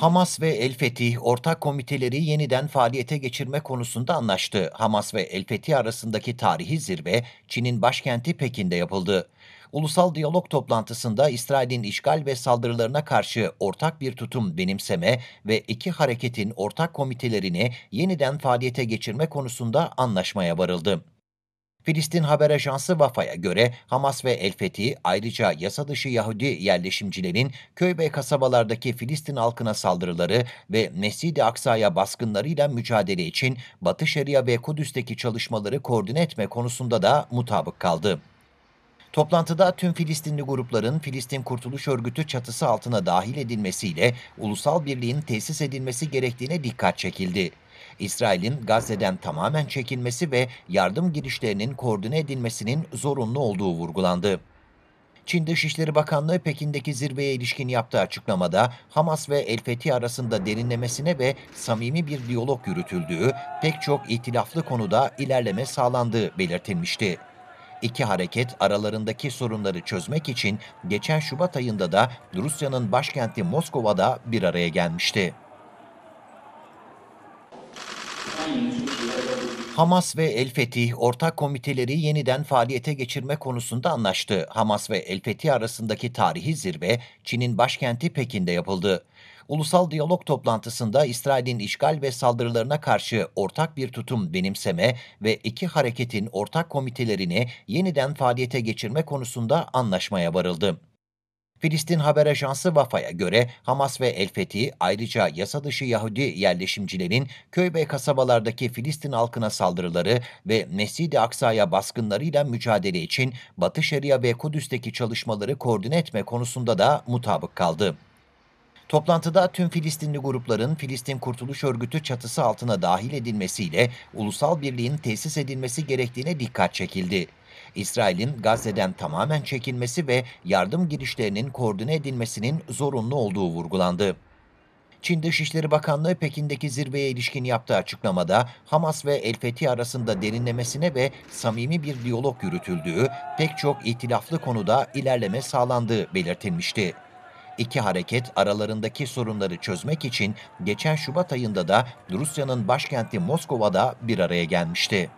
Hamas ve El Fetih ortak komiteleri yeniden faaliyete geçirme konusunda anlaştı. Hamas ve El Fetih arasındaki tarihi zirve Çin'in başkenti Pekin'de yapıldı. Ulusal diyalog toplantısında İsrail'in işgal ve saldırılarına karşı ortak bir tutum benimseme ve iki hareketin ortak komitelerini yeniden faaliyete geçirme konusunda anlaşmaya varıldı. Filistin haber ajansı Vafa'ya göre Hamas ve El Fethi ayrıca yasa dışı Yahudi yerleşimcilerin köy ve kasabalardaki Filistin halkına saldırıları ve Mescid-i Aksa'ya baskınlarıyla mücadele için Batı Şeria ve Kudüs'teki çalışmaları koordine etme konusunda da mutabık kaldı. Toplantıda tüm Filistinli grupların Filistin Kurtuluş Örgütü çatısı altına dahil edilmesiyle ulusal birliğin tesis edilmesi gerektiğine dikkat çekildi. İsrail'in Gazze'den tamamen çekilmesi ve yardım girişlerinin koordine edilmesinin zorunlu olduğu vurgulandı. Çin Dışişleri Bakanlığı Pekin'deki zirveye ilişkin yaptığı açıklamada Hamas ve El Fethi arasında derinlemesine ve samimi bir diyalog yürütüldüğü, pek çok itilaflı konuda ilerleme sağlandığı belirtilmişti. İki hareket aralarındaki sorunları çözmek için geçen Şubat ayında da Rusya'nın başkenti Moskova'da bir araya gelmişti. Hamas ve El Fetih ortak komiteleri yeniden faaliyete geçirme konusunda anlaştı. Hamas ve El Fetih arasındaki tarihi zirve Çin'in başkenti Pekin'de yapıldı. Ulusal diyalog toplantısında İsrail'in işgal ve saldırılarına karşı ortak bir tutum benimseme ve iki hareketin ortak komitelerini yeniden faaliyete geçirme konusunda anlaşmaya varıldı. Filistin haber ajansı Vafa'ya göre Hamas ve El Fethi ayrıca yasa dışı Yahudi yerleşimcilerin köy ve kasabalardaki Filistin halkına saldırıları ve Mescid-i Aksa'ya baskınlarıyla mücadele için Batı Şeria ve Kudüs'teki çalışmaları koordine etme konusunda da mutabık kaldı. Toplantıda tüm Filistinli grupların Filistin Kurtuluş Örgütü çatısı altına dahil edilmesiyle ulusal birliğin tesis edilmesi gerektiğine dikkat çekildi. İsrail'in Gazze'den tamamen çekilmesi ve yardım girişlerinin koordine edilmesinin zorunlu olduğu vurgulandı. Çin Dışişleri Bakanlığı Pekin'deki zirveye ilişkin yaptığı açıklamada Hamas ve El Fethi arasında derinlemesine ve samimi bir diyalog yürütüldüğü, pek çok ihtilaflı konuda ilerleme sağlandığı belirtilmişti. İki hareket aralarındaki sorunları çözmek için geçen Şubat ayında da Rusya'nın başkenti Moskova'da bir araya gelmişti.